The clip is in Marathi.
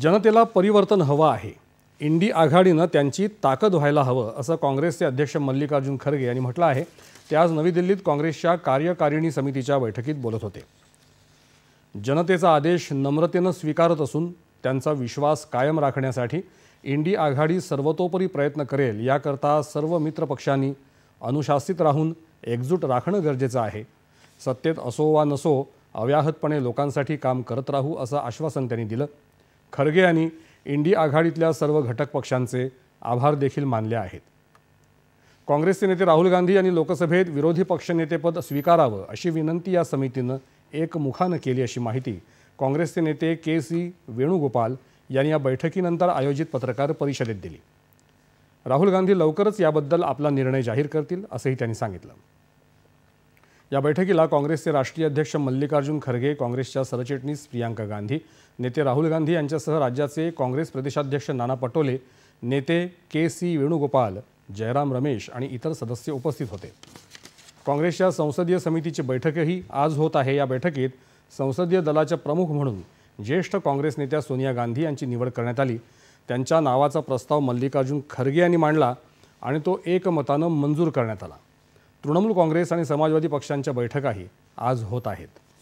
जनतेला परिवर्तन हवं आहे इंडी आघाडीनं त्यांची ताकद व्हायला हवं असं काँग्रेसचे अध्यक्ष मल्लिकार्जुन खरगे यांनी म्हटलं आहे ते आज नवी दिल्लीत काँग्रेसच्या कार्यकारिणी समितीच्या बैठकीत बोलत होते जनतेचा आदेश नम्रतेनं स्वीकारत असून त्यांचा विश्वास कायम राखण्यासाठी इंडी आघाडी सर्वतोपरी प्रयत्न करेल याकरता सर्व मित्रपक्षांनी अनुशासित राहून एकजूट राखणं गरजेचं आहे सत्तेत असो वा नसो अव्याहतपणे लोकांसाठी काम करत राहू असं आश्वासन त्यांनी दिलं खरगे यांनी इंडी आघाडीतल्या सर्व घटक पक्षांचे आभार देखील मानले आहेत काँग्रेसचे नेते राहुल गांधी यांनी लोकसभेत विरोधी पक्षनेतेपद स्वीकारावं अशी विनंती या समितीनं एकमुखानं केली अशी माहिती काँग्रेसचे नेते के सी वेणुगोपाल यांनी या बैठकीनंतर आयोजित पत्रकार परिषदेत दिली राहुल गांधी लवकरच याबद्दल आपला निर्णय जाहीर करतील असंही त्यांनी सांगितलं या बैठकीला काँग्रेसचे राष्ट्रीय अध्यक्ष मल्लिकार्जुन खरगे काँग्रेसच्या सरचिटणीस प्रियांका गांधी नेते राहुल गांधी यांच्यासह राज्याचे काँग्रेस प्रदेशाध्यक्ष नाना पटोले नेते के सी वेणुगोपाल जयराम रमेश आणि इतर सदस्य उपस्थित होते काँग्रेसच्या संसदीय समितीची बैठकही आज होत आहे या बैठकीत संसदीय दलाच्या प्रमुख म्हणून ज्येष्ठ काँग्रेस नेत्या सोनिया गांधी यांची निवड करण्यात आली त्यांच्या नावाचा प्रस्ताव मल्लिकार्जुन खरगे यांनी मांडला आणि तो एकमतानं मंजूर करण्यात आला तृणमूल काँग्रेस आणि समाजवादी पक्षांच्या बैठकाही आज होत आहेत